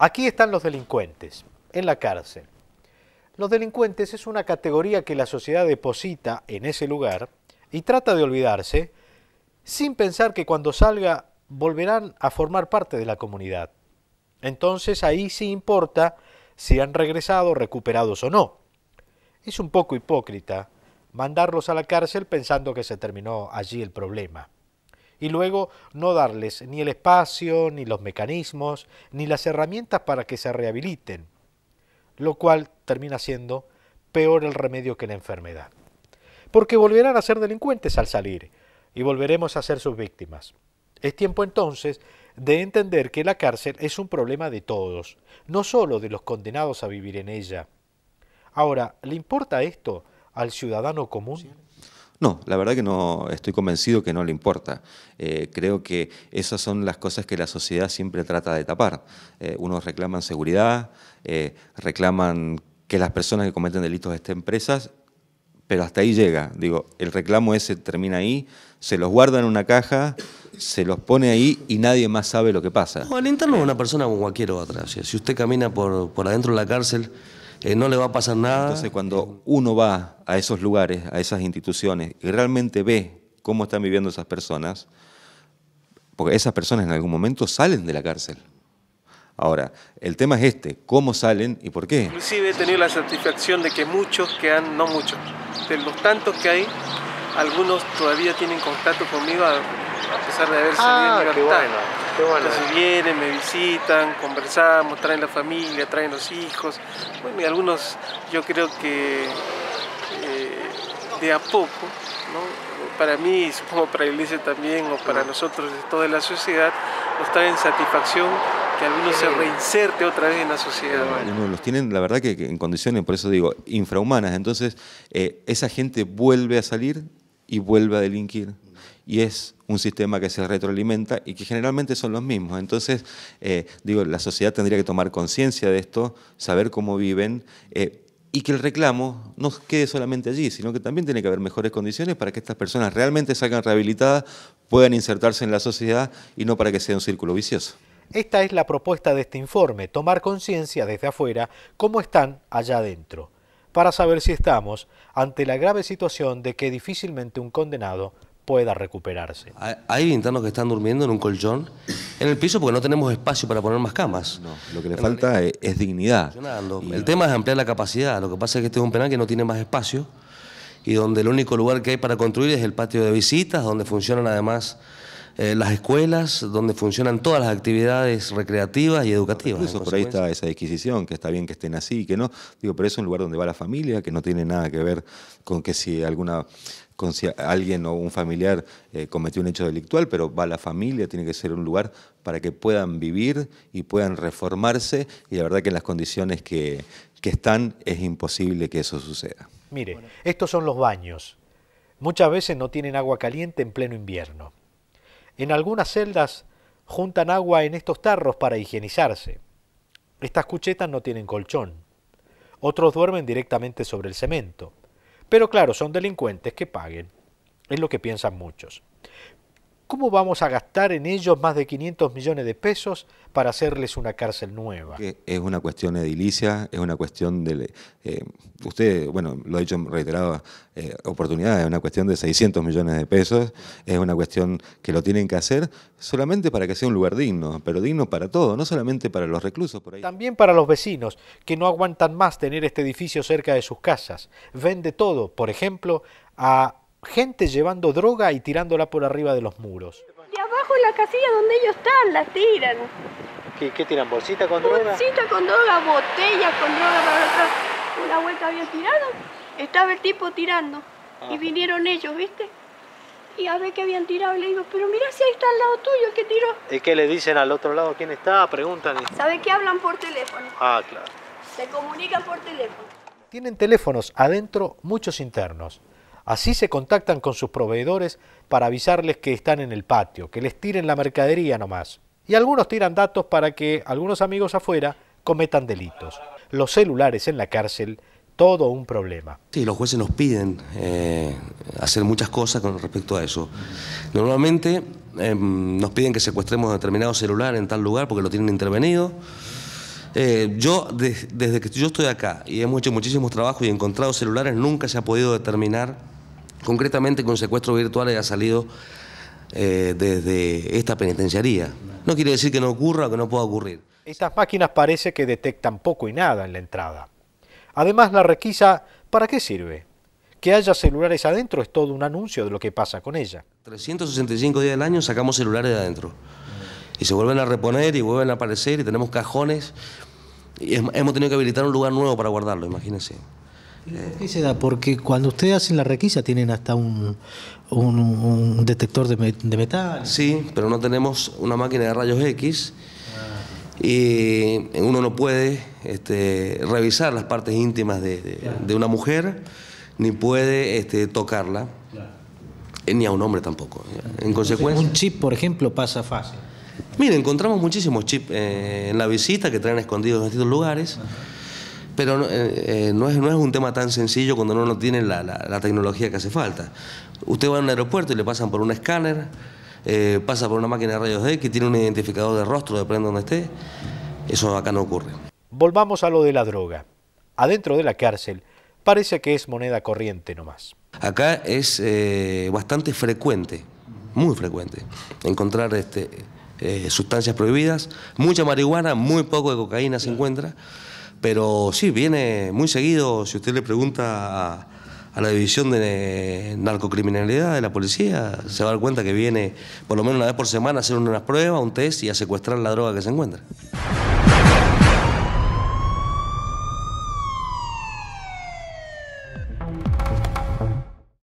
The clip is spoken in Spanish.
Aquí están los delincuentes, en la cárcel. Los delincuentes es una categoría que la sociedad deposita en ese lugar y trata de olvidarse sin pensar que cuando salga volverán a formar parte de la comunidad. Entonces ahí sí importa si han regresado recuperados o no. Es un poco hipócrita mandarlos a la cárcel pensando que se terminó allí el problema y luego no darles ni el espacio, ni los mecanismos, ni las herramientas para que se rehabiliten, lo cual termina siendo peor el remedio que la enfermedad. Porque volverán a ser delincuentes al salir y volveremos a ser sus víctimas. Es tiempo entonces de entender que la cárcel es un problema de todos, no solo de los condenados a vivir en ella. Ahora, ¿le importa esto al ciudadano común? No, la verdad que no, estoy convencido que no le importa. Eh, creo que esas son las cosas que la sociedad siempre trata de tapar. Eh, unos reclaman seguridad, eh, reclaman que las personas que cometen delitos estén presas, pero hasta ahí llega. Digo, el reclamo ese termina ahí, se los guarda en una caja, se los pone ahí y nadie más sabe lo que pasa. O al interno una persona como cualquier otra. Si usted camina por, por adentro de la cárcel eh, no le va a pasar nada. Entonces, cuando uno va a esos lugares, a esas instituciones, y realmente ve cómo están viviendo esas personas, porque esas personas en algún momento salen de la cárcel. Ahora, el tema es este, ¿cómo salen y por qué? Inclusive he tenido la satisfacción de que muchos que han, no muchos, de los tantos que hay, algunos todavía tienen contacto conmigo a, pesar de haber salido de en cárcel. Ah, entonces vienen, me visitan, conversamos, traen la familia, traen los hijos. Bueno, y algunos yo creo que eh, de a poco, para mí, supongo para la iglesia también, o para nosotros de toda la sociedad, nos traen satisfacción que algunos se reinserte otra vez en la sociedad. Bueno, los tienen, la verdad, que, en condiciones, por eso digo, infrahumanas. Entonces, eh, esa gente vuelve a salir y vuelve a delinquir y es un sistema que se retroalimenta y que generalmente son los mismos. Entonces, eh, digo, la sociedad tendría que tomar conciencia de esto, saber cómo viven. Eh, y que el reclamo no quede solamente allí, sino que también tiene que haber mejores condiciones para que estas personas realmente salgan rehabilitadas, puedan insertarse en la sociedad y no para que sea un círculo vicioso. Esta es la propuesta de este informe, tomar conciencia desde afuera cómo están allá adentro, para saber si estamos ante la grave situación de que difícilmente un condenado pueda recuperarse. Hay internos que están durmiendo en un colchón en el piso porque no tenemos espacio para poner más camas. No, lo que le falta es, dignidad. el tema es ampliar la capacidad. Lo que pasa es que este es un penal que no tiene más espacio y donde el único lugar que hay para construir es el patio de visitas, donde funcionan además eh, las escuelas, donde funcionan todas las actividades recreativas y educativas. eso por ahí está esa adquisición, que está bien que estén así, y que no. Digo, pero es un lugar donde va la familia, que no tiene nada que ver con que si alguna alguien o un familiar eh, cometió un hecho delictual, pero va la familia, tiene que ser un lugar para que puedan vivir y puedan reformarse, y la verdad que en las condiciones que están es imposible que eso suceda. Mire, estos son los baños. Muchas veces no tienen agua caliente en pleno invierno. En algunas celdas juntan agua en estos tarros para higienizarse. Estas cuchetas no tienen colchón. Otros duermen directamente sobre el cemento. Pero claro, son delincuentes que paguen. Es lo que piensan muchos. ¿Cómo vamos a gastar en ellos más de 500 millones de pesos para hacerles una cárcel nueva? Es una cuestión edilicia, es una cuestión de... Eh, usted, bueno, lo ha dicho reiterado eh, oportunidades, es una cuestión de 600 millones de pesos, es una cuestión que lo tienen que hacer solamente para que sea un lugar digno, pero digno para todos, no solamente para los reclusos por ahí. También para los vecinos, que no aguantan más tener este edificio cerca de sus casas. Vende todo, por ejemplo, a gente llevando droga y tirándola por arriba de los muros. Y abajo en la casilla donde ellos están, la tiran. ¿Qué, tiran? ¿Bolsita con droga? Bolsita con droga, botellas con droga para atrás. Una vuelta habían tirado, estaba el tipo tirando. Y ah. vinieron ellos, ¿viste? y a ver qué habían tirado. le digo, pero mira si ahí está al lado tuyo el que tiró. ¿Y qué le dicen al otro lado quién está? Preguntan. Y... ¿Sabe qué hablan por teléfono? Ah, claro. Se comunican por teléfono. Tienen teléfonos adentro muchos internos. Así se contactan con sus proveedores para avisarles que están en el patio, que les tiren la mercadería nomás. Y algunos tiran datos para que algunos amigos afuera cometan delitos. Los celulares en la cárcel, todo un problema. Sí, los jueces nos piden eh, hacer muchas cosas con respecto a eso. Normalmente em, nos piden que secuestremos determinado celular en tal lugar porque lo tienen intervenido. Eh, yo, desde que yo estoy acá y hemos hecho muchísimos trabajos y encontrado celulares, nunca se ha podido determinar Concretamente con secuestros virtuales ha salido eh, desde esta penitenciaría. No quiere decir que no ocurra o que no pueda ocurrir. Estas máquinas parece que detectan poco y nada en la entrada. Además, la requisa, ¿para qué sirve? Que haya celulares adentro es todo un anuncio de lo que pasa con ella. 365 días del año sacamos celulares de adentro. Y se vuelven a reponer y vuelven a aparecer y tenemos cajones. Y hemos tenido que habilitar un lugar nuevo para guardarlo, imagínense. Eh, qué se da? Porque cuando ustedes hacen la requisa tienen hasta un, un, detector de, de, metal. Sí, pero no tenemos una máquina de rayos X y uno no puede este, revisar las partes íntimas de, de, una mujer ni puede este, tocarla. Eh, ni a un hombre tampoco. Eh. En consecuencia. Un chip, por ejemplo, pasa fácil. Mira, encontramos muchísimos chips en la visita que traen escondidos en distintos lugares pero eh, eh, no, es, no es un tema tan sencillo cuando no, no tienen la, la, tecnología que hace falta. Usted va a un aeropuerto y le pasan por un escáner, eh, pasa por una máquina de rayos X, tiene un identificador de rostro, depende de donde esté. Eso acá no ocurre. Volvamos a lo de la droga. Adentro de la cárcel parece que es moneda corriente nomás. Acá es bastante frecuente, muy frecuente, encontrar este, sustancias prohibidas, mucha marihuana, muy poco de cocaína se encuentra. Pero sí, viene muy seguido, si usted le pregunta a, la división de narcocriminalidad de la policía, se va a dar cuenta que viene por lo menos una vez por semana a hacer unas pruebas, un test y a secuestrar la droga que se encuentra.